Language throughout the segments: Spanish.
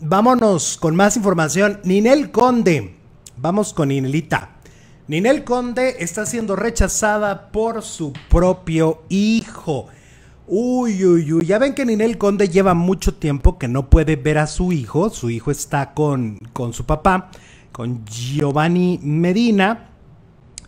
Vámonos con más información. Ninel Conde. Vamos con Ninelita. Ninel Conde está siendo rechazada por su propio hijo. Uy, uy, uy. Ya ven que Ninel Conde lleva mucho tiempo que no puede ver a su hijo. Su hijo está con, con su papá, con Giovanni Medina.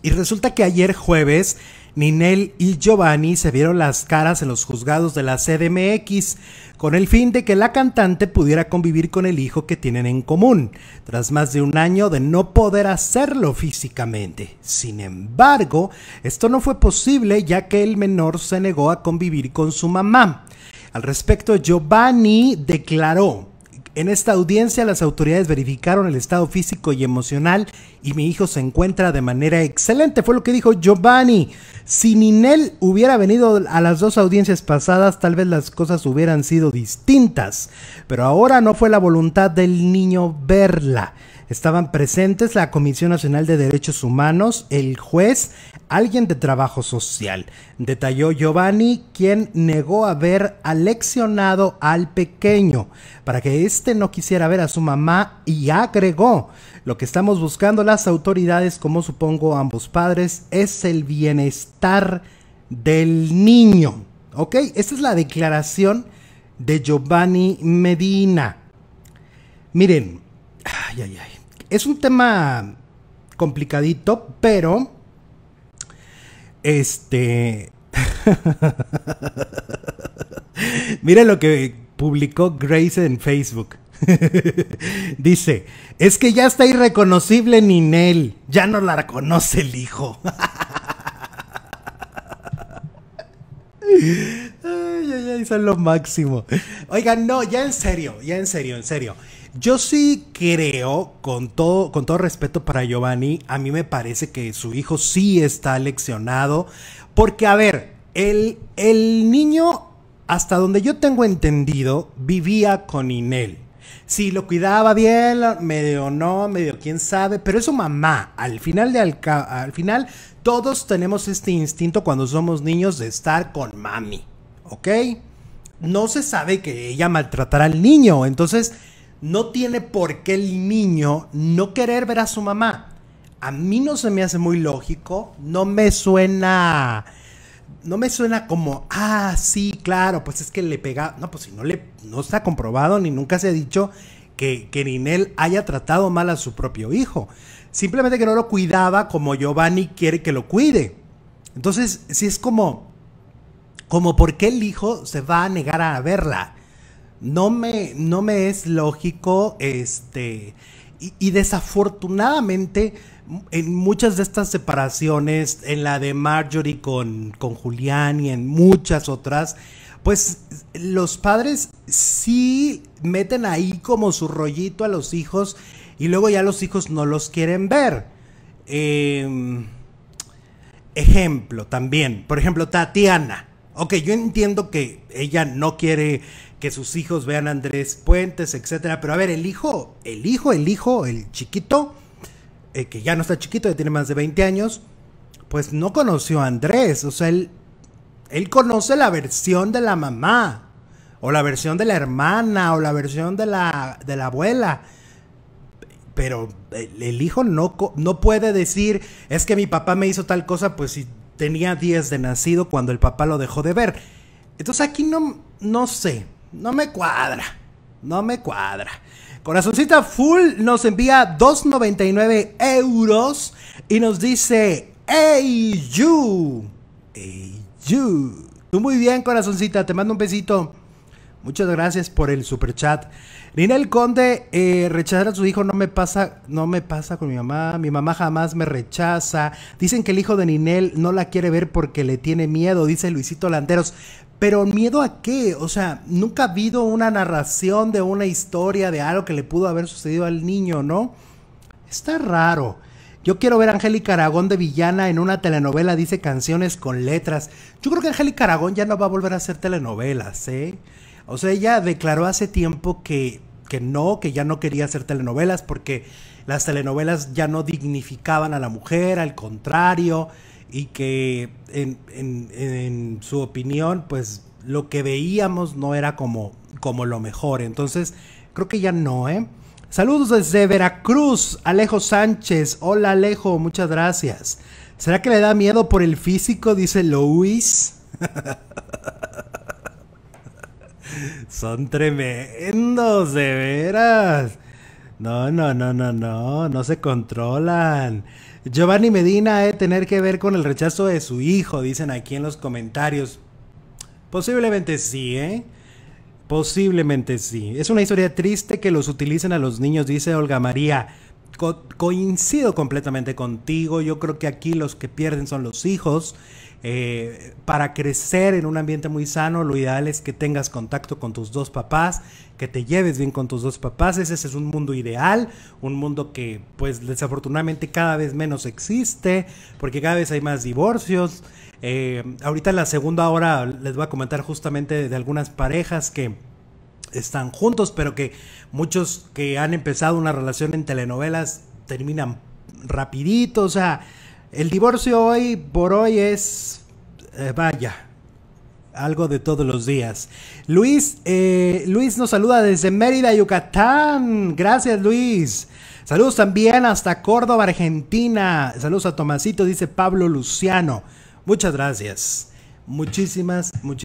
Y resulta que ayer jueves Ninel y Giovanni se vieron las caras en los juzgados de la CDMX con el fin de que la cantante pudiera convivir con el hijo que tienen en común, tras más de un año de no poder hacerlo físicamente. Sin embargo, esto no fue posible ya que el menor se negó a convivir con su mamá. Al respecto, Giovanni declaró, en esta audiencia las autoridades verificaron el estado físico y emocional y mi hijo se encuentra de manera excelente, fue lo que dijo Giovanni. Si Ninel hubiera venido a las dos audiencias pasadas, tal vez las cosas hubieran sido distintas, pero ahora no fue la voluntad del niño verla. Estaban presentes la Comisión Nacional de Derechos Humanos, el juez, alguien de trabajo social, detalló Giovanni, quien negó haber aleccionado al pequeño para que éste no quisiera ver a su mamá y agregó, lo que estamos buscando las autoridades, como supongo ambos padres, es el bienestar del niño. ¿Ok? Esta es la declaración de Giovanni Medina. Miren, ay, ay, ay es un tema complicadito, pero este Mira lo que publicó Grace en Facebook. Dice, es que ya está irreconocible Ninel, ya no la reconoce el hijo. ay, ay, lo máximo. Oigan, no, ya en serio, ya en serio, en serio. Yo sí creo, con todo, con todo respeto para Giovanni, a mí me parece que su hijo sí está leccionado. Porque, a ver, el, el niño, hasta donde yo tengo entendido, vivía con Inel. Sí, lo cuidaba bien, medio no, medio quién sabe, pero es su mamá. Al final, de al, al final, todos tenemos este instinto cuando somos niños de estar con mami, ¿ok? No se sabe que ella maltratará al niño, entonces no tiene por qué el niño no querer ver a su mamá. A mí no se me hace muy lógico, no me suena, no me suena como, ah, sí, claro, pues es que le pega, no, pues si no le, no está comprobado ni nunca se ha dicho que, que Ninel haya tratado mal a su propio hijo. Simplemente que no lo cuidaba como Giovanni quiere que lo cuide. Entonces, si sí es como, como por qué el hijo se va a negar a verla. No me, no me es lógico, este, y, desafortunadamente en muchas de estas separaciones, en la de Marjorie con, con Julián y en muchas otras, pues los padres sí meten ahí como su rollito a los hijos y luego ya los hijos no los quieren ver. Em, ejemplo también, por ejemplo, Tatiana. Ok, yo entiendo que ella no quiere que sus hijos vean a Andrés Puentes, etcétera, pero a ver, el hijo, el hijo, el hijo, el chiquito, eh, que ya no está chiquito, ya tiene más de 20 años, pues no conoció a Andrés, o sea, él, él conoce la versión de la mamá, o la versión de la hermana, o la versión de la, de la abuela pero el, hijo no, no puede decir, es que mi papá me hizo tal cosa, pues si tenía 10 de nacido cuando el papá lo dejó de ver. Entonces aquí no, no sé, no me cuadra, no me cuadra. Corazoncita Full nos envía 2,99 euros y nos dice, hey you, hey you. Tú muy bien, corazoncita, te mando un besito. Muchas gracias por el super chat. Ninel Conde, eh, rechazar a su hijo no me pasa, no me pasa con mi mamá. Mi mamá jamás me rechaza. Dicen que el hijo de Ninel no la quiere ver porque le tiene miedo, dice Luisito Landeros. Pero miedo a qué? O sea, nunca ha habido una narración de una historia de algo que le pudo haber sucedido al niño, ¿no? Está raro. Yo quiero ver a Angélica Aragón de villana en una telenovela, dice canciones con letras. Yo creo que Angélica Aragón ya no va a volver a hacer telenovelas, ¿eh? O sea, ella declaró hace tiempo que, que no, que ya no quería hacer telenovelas porque las telenovelas ya no dignificaban a la mujer, al contrario, y que en, su opinión, pues lo que veíamos no era como, como lo mejor. Entonces, creo que ya no, ¿eh? Saludos desde Veracruz, Alejo Sánchez. Hola Alejo, muchas gracias. ¿Será que le da miedo por el físico? Dice Luis. Son tremendos, de veras. No, no, no, no, no, no se controlan. Giovanni Medina de tener que ver con el rechazo de su hijo, dicen aquí en los comentarios. Posiblemente sí, ¿eh? Posiblemente sí. Es una historia triste que los utilicen a los niños, dice Olga María coincido completamente contigo. Yo creo que aquí los que pierden son los hijos. Eh, para crecer en un ambiente muy sano, lo ideal es que tengas contacto con tus dos papás, que te lleves bien con tus dos papás. Ese es un mundo ideal, un mundo que pues desafortunadamente cada vez menos existe, porque cada vez hay más divorcios. Eh, ahorita en la segunda hora les voy a comentar justamente de algunas parejas que están juntos, pero que muchos que han empezado una relación en telenovelas terminan rapidito, o sea, el divorcio hoy por hoy es, eh, vaya, algo de todos los días. Luis, eh, Luis nos saluda desde Mérida, Yucatán. Gracias, Luis. Saludos también hasta Córdoba, Argentina. Saludos a Tomasito, dice Pablo Luciano. Muchas gracias. Muchísimas, muchísimas.